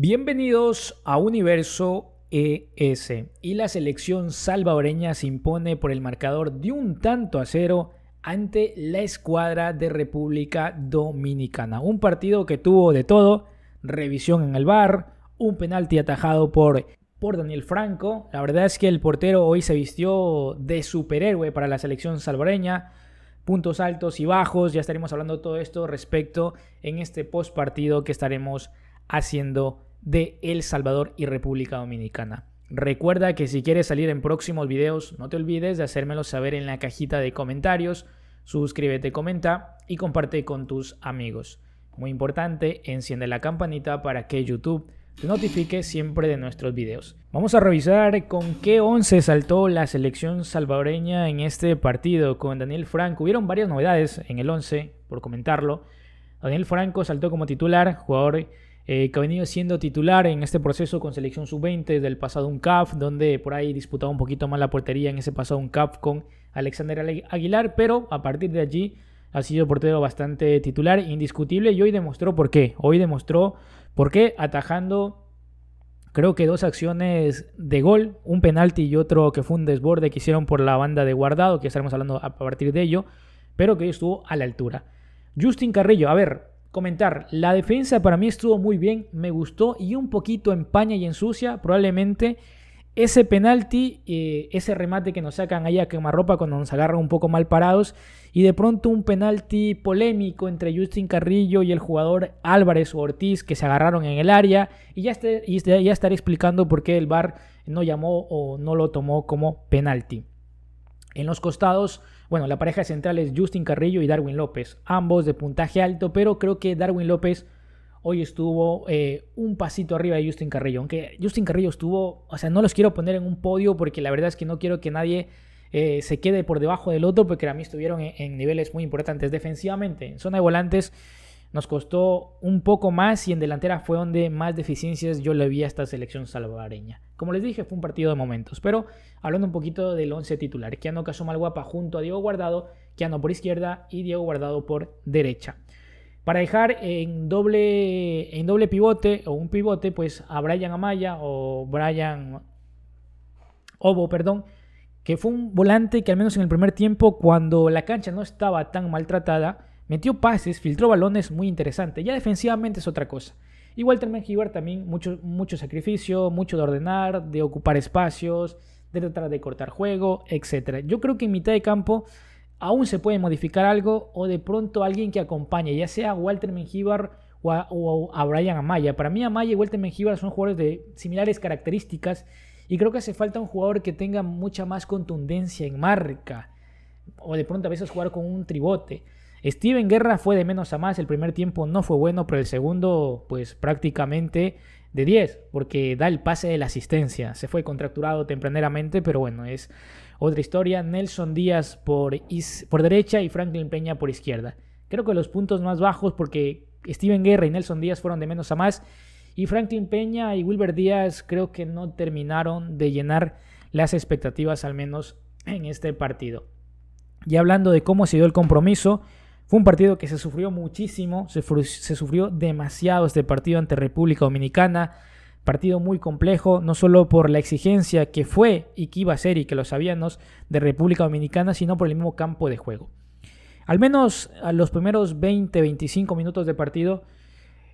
Bienvenidos a Universo ES y la selección salvadoreña se impone por el marcador de un tanto a cero ante la escuadra de República Dominicana. Un partido que tuvo de todo, revisión en el bar, un penalti atajado por, por Daniel Franco. La verdad es que el portero hoy se vistió de superhéroe para la selección salvadoreña. Puntos altos y bajos, ya estaremos hablando de todo esto respecto en este post partido que estaremos haciendo de El Salvador y República Dominicana. Recuerda que si quieres salir en próximos videos, no te olvides de hacérmelo saber en la cajita de comentarios, suscríbete, comenta y comparte con tus amigos. Muy importante, enciende la campanita para que YouTube te notifique siempre de nuestros videos. Vamos a revisar con qué 11 saltó la selección salvadoreña en este partido con Daniel Franco. Hubieron varias novedades en el 11, por comentarlo. Daniel Franco saltó como titular, jugador eh, que ha venido siendo titular en este proceso con selección sub-20 del pasado un CAF, donde por ahí disputaba un poquito más la portería en ese pasado UNCAF con Alexander Aguilar, pero a partir de allí ha sido portero bastante titular, indiscutible, y hoy demostró por qué. Hoy demostró por qué atajando creo que dos acciones de gol, un penalti y otro que fue un desborde que hicieron por la banda de guardado, que estaremos hablando a partir de ello, pero que estuvo a la altura. Justin Carrillo, a ver, comentar, la defensa para mí estuvo muy bien, me gustó y un poquito en paña y ensucia probablemente ese penalti, eh, ese remate que nos sacan ahí a quemarropa cuando nos agarran un poco mal parados y de pronto un penalti polémico entre Justin Carrillo y el jugador Álvarez Ortiz que se agarraron en el área y ya, ya estaré explicando por qué el VAR no llamó o no lo tomó como penalti. En los costados bueno, la pareja central es Justin Carrillo y Darwin López, ambos de puntaje alto, pero creo que Darwin López hoy estuvo eh, un pasito arriba de Justin Carrillo, aunque Justin Carrillo estuvo, o sea, no los quiero poner en un podio porque la verdad es que no quiero que nadie eh, se quede por debajo del otro, porque a mí estuvieron en, en niveles muy importantes defensivamente, en zona de volantes. Nos costó un poco más y en delantera fue donde más deficiencias yo le vi a esta selección salvadoreña. Como les dije, fue un partido de momentos, pero hablando un poquito del 11 titular, Keanu Guapa junto a Diego Guardado, Keanu por izquierda y Diego Guardado por derecha. Para dejar en doble, en doble pivote o un pivote, pues a Brian Amaya o Brian Obo, perdón, que fue un volante que al menos en el primer tiempo, cuando la cancha no estaba tan maltratada, Metió pases, filtró balones, muy interesante. Ya defensivamente es otra cosa. y Walter también mucho, mucho sacrificio, mucho de ordenar, de ocupar espacios, de tratar de cortar juego, etc. Yo creo que en mitad de campo aún se puede modificar algo o de pronto alguien que acompañe, ya sea Walter Mengíbar o a, Brian Amaya. Para mí Amaya y Walter Mengíbar son jugadores de similares características y creo que hace falta un jugador que tenga mucha más contundencia en marca o de pronto a veces jugar con un tribote. Steven Guerra fue de menos a más, el primer tiempo no fue bueno, pero el segundo pues prácticamente de 10, porque da el pase de la asistencia. Se fue contracturado tempraneramente, pero bueno, es otra historia. Nelson Díaz por, por derecha y Franklin Peña por izquierda. Creo que los puntos más bajos, porque Steven Guerra y Nelson Díaz fueron de menos a más, y Franklin Peña y Wilber Díaz creo que no terminaron de llenar las expectativas, al menos en este partido. Y hablando de cómo se dio el compromiso, fue un partido que se sufrió muchísimo, se, sufrió demasiado este partido ante República Dominicana. Partido muy complejo, no solo por la exigencia que fue y que iba a ser y que lo sabíamos de República Dominicana, sino por el mismo campo de juego. Al menos a los primeros 20-25 minutos de partido,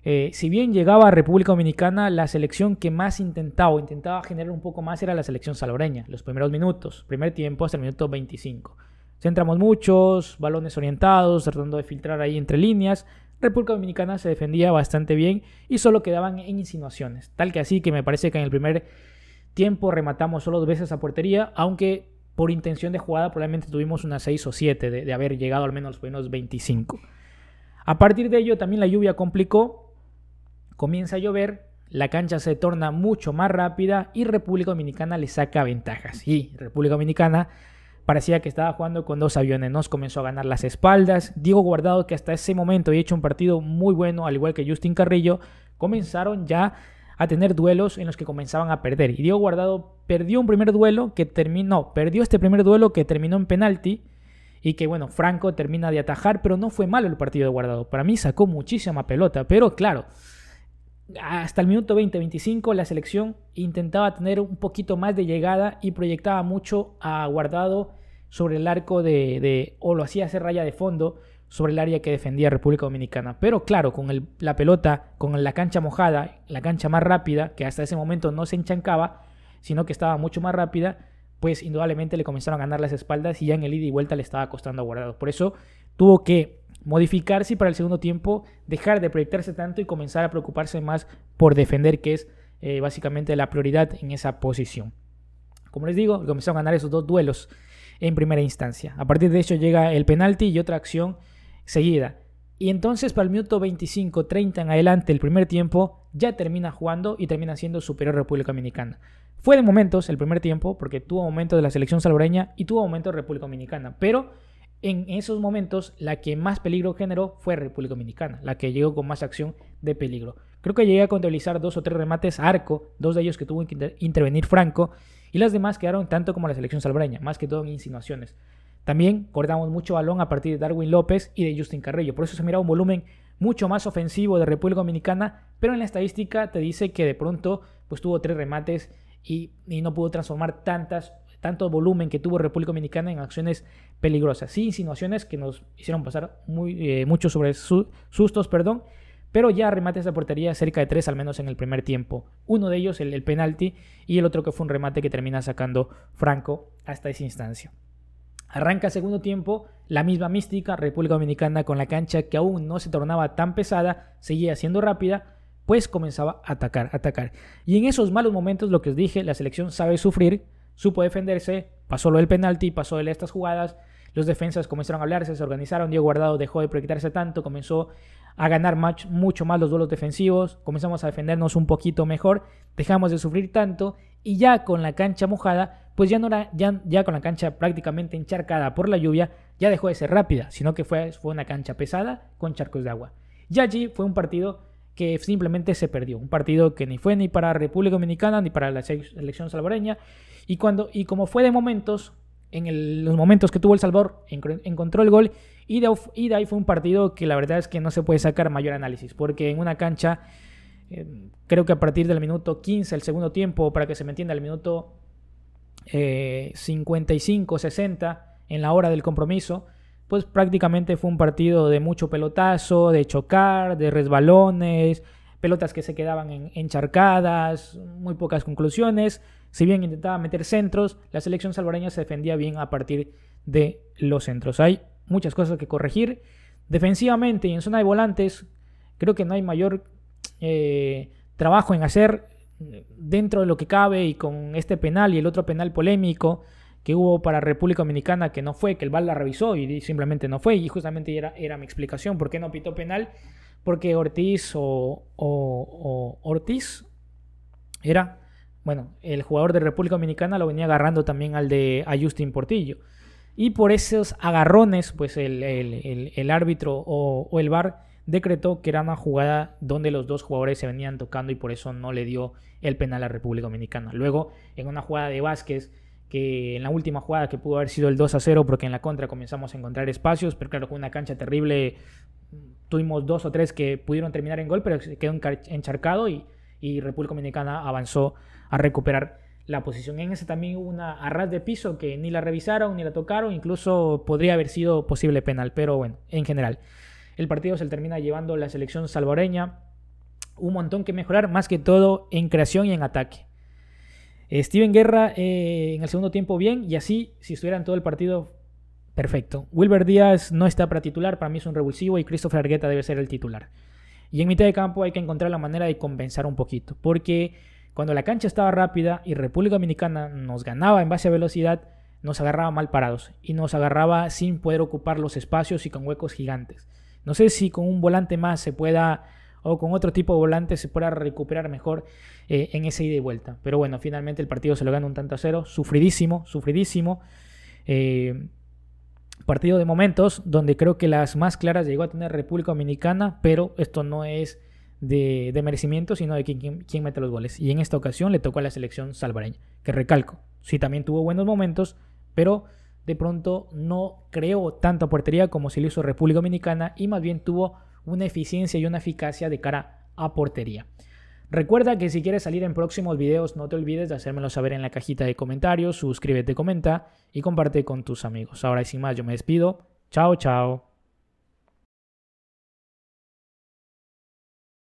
eh, si bien llegaba a República Dominicana, la selección que más intentaba o intentaba generar un poco más era la selección saloreña, los primeros minutos, primer tiempo hasta el minuto 25. Centramos muchos, balones orientados, tratando de filtrar ahí entre líneas. República Dominicana se defendía bastante bien y solo quedaban en insinuaciones. Tal que así que me parece que en el primer tiempo rematamos solo dos veces a portería, aunque por intención de jugada probablemente tuvimos unas 6 o 7 de, haber llegado al menos los 25. A partir de ello también la lluvia complicó, comienza a llover, la cancha se torna mucho más rápida y República Dominicana le saca ventajas. Y República Dominicana Parecía que estaba jugando con dos aviones, nos comenzó a ganar las espaldas. Diego Guardado, que hasta ese momento había hecho un partido muy bueno, al igual que Justin Carrillo, comenzaron ya a tener duelos en los que comenzaban a perder. Y Diego Guardado perdió un primer duelo que terminó, perdió este primer duelo que terminó en penalti y que bueno, Franco termina de atajar, pero no fue malo el partido de Guardado. Para mí sacó muchísima pelota, pero claro, hasta el minuto 20-25 la selección intentaba tener un poquito más de llegada y proyectaba mucho a Guardado sobre el arco de, o lo hacía hacer raya de fondo sobre el área que defendía República Dominicana. Pero claro, con la pelota, con la cancha mojada, la cancha más rápida, que hasta ese momento no se enchancaba, sino que estaba mucho más rápida, pues indudablemente le comenzaron a ganar las espaldas y ya en el ida y vuelta le estaba costando a Guardado. Por eso tuvo que modificarse y para el segundo tiempo dejar de proyectarse tanto y comenzar a preocuparse más por defender, que es eh, básicamente la prioridad en esa posición. Como les digo, comenzaron a ganar esos dos duelos en primera instancia. A partir de eso llega el penalti y otra acción seguida. Y entonces para el minuto 25, 30 en adelante, el primer tiempo, ya termina jugando y termina siendo superior República Dominicana. Fue de momentos el primer tiempo, porque tuvo momentos de la selección salvadoreña y tuvo momentos de República Dominicana, pero en esos momentos la que más peligro generó fue República Dominicana, la que llegó con más acción de peligro. Creo que llegué a contabilizar dos o tres remates a arco, dos de ellos que tuvo que intervenir Franco, y las demás quedaron tanto como la selección salvareña, más que todo en insinuaciones. También cortamos mucho balón a partir de Darwin López y de Justin Carrillo, por eso se miraba un volumen mucho más ofensivo de República Dominicana, pero en la estadística te dice que de pronto pues tuvo tres remates y, y no pudo transformar tantas tanto volumen que tuvo República Dominicana en acciones peligrosas. Sí, insinuaciones que nos hicieron pasar muy, eh, mucho sobre sustos, perdón, pero ya remate esa portería cerca de tres, al menos en el primer tiempo. Uno de ellos, el, el penalti, y el otro que fue un remate que termina sacando Franco hasta esa instancia. Arranca segundo tiempo, la misma mística, República Dominicana con la cancha que aún no se tornaba tan pesada, seguía siendo rápida, pues comenzaba a atacar, atacar. Y en esos malos momentos, lo que os dije, la selección sabe sufrir, supo defenderse, pasó lo del penalti, pasó de estas jugadas, los defensas comenzaron a hablarse, se organizaron, Diego Guardado dejó de proyectarse tanto, comenzó a ganar match, mucho más los duelos defensivos, comenzamos a defendernos un poquito mejor, dejamos de sufrir tanto y ya con la cancha mojada, pues ya, no era, ya, con la cancha prácticamente encharcada por la lluvia, ya dejó de ser rápida, sino que fue, fue una cancha pesada con charcos de agua. Y allí fue un partido que simplemente se perdió, un partido que ni fue ni para República Dominicana ni para la selección salvadoreña y, cuando, y como fue de momentos, en los momentos que tuvo El Salvador, encontró el gol. Y de, ahí fue un partido que la verdad es que no se puede sacar mayor análisis, porque en una cancha, eh, creo que a partir del minuto 15, el segundo tiempo, para que se me entienda, el minuto 55, eh, 60, en la hora del compromiso, pues prácticamente fue un partido de mucho pelotazo, de chocar, de resbalones, pelotas que se quedaban en, encharcadas, muy pocas conclusiones. Si bien intentaba meter centros, la selección salvadoreña se defendía bien a partir de los centros. Hay muchas cosas que corregir. Defensivamente y en zona de volantes, creo que no hay mayor eh, trabajo en hacer dentro de lo que cabe y con este penal y el otro penal polémico que hubo para República Dominicana que no fue, que el VAR la revisó y simplemente no fue. Y justamente era, era mi explicación por qué no pitó penal. Porque Ortiz o Ortiz era bueno, el jugador de República Dominicana lo venía agarrando también al de Justin Portillo. Y por esos agarrones, pues el, árbitro o, el VAR decretó que era una jugada donde los dos jugadores se venían tocando y por eso no le dio el penal a República Dominicana. Luego, en una jugada de Vázquez, que en la última jugada que pudo haber sido el 2 a 0, porque en la contra comenzamos a encontrar espacios, pero claro, con una cancha terrible, tuvimos dos o tres que pudieron terminar en gol, pero quedó encharcado y República Dominicana avanzó a recuperar la posición. En ese también hubo una arras de piso que ni la revisaron ni la tocaron, incluso podría haber sido posible penal, pero bueno, en general. El partido se termina llevando la selección salvoreña. Un montón que mejorar, más que todo en creación y en ataque. Steven Guerra eh, en el segundo tiempo bien y así si estuvieran todo el partido perfecto. Wilber Díaz no está para titular, para mí es un revulsivo y Christopher Argueta debe ser el titular. Y en mitad de campo hay que encontrar la manera de compensar un poquito, porque cuando la cancha estaba rápida y República Dominicana nos ganaba en base a velocidad, nos agarraba mal parados y nos agarraba sin poder ocupar los espacios y con huecos gigantes. No sé si con un volante más se pueda o con otro tipo de volante se pueda recuperar mejor eh, en ese ida y vuelta. Pero bueno, finalmente el partido se lo gana un tanto a cero, sufridísimo, sufridísimo. Eh, partido de momentos donde creo que las más claras llegó a tener República Dominicana, pero esto no es de, merecimiento, sino de quién, mete los goles. Y en esta ocasión le tocó a la selección salvareña, que recalco, si también tuvo buenos momentos, pero de pronto no creó tanta portería como si le hizo República Dominicana y más bien tuvo una eficiencia y una eficacia de cara a portería. Recuerda que si quieres salir en próximos videos no te olvides de hacérmelo saber en la cajita de comentarios, suscríbete, comenta y comparte con tus amigos. Ahora y sin más yo me despido. Chao, chao.